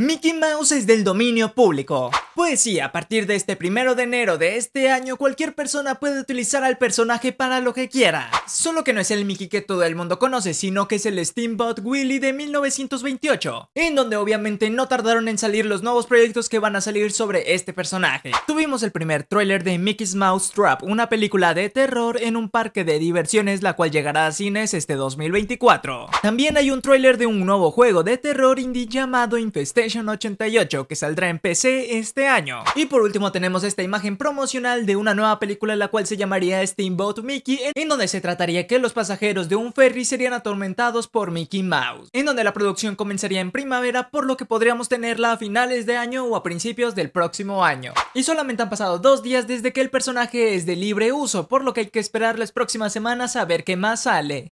Mickey Mouse es del dominio público. Pues sí, a partir de este primero de enero de este año, cualquier persona puede utilizar al personaje para lo que quiera. Solo que no es el Mickey que todo el mundo conoce, sino que es el Steamboat Willy de 1928, en donde obviamente no tardaron en salir los nuevos proyectos que van a salir sobre este personaje. Tuvimos el primer tráiler de Mickey's Mouse Trap, una película de terror en un parque de diversiones, la cual llegará a cines este 2024. También hay un tráiler de un nuevo juego de terror indie llamado Infestation 88, que saldrá en PC este año año. Y por último tenemos esta imagen promocional de una nueva película en la cual se llamaría Steamboat Mickey, en donde se trataría que los pasajeros de un ferry serían atormentados por Mickey Mouse, en donde la producción comenzaría en primavera, por lo que podríamos tenerla a finales de año o a principios del próximo año. Y solamente han pasado dos días desde que el personaje es de libre uso, por lo que hay que esperar las próximas semanas a ver qué más sale.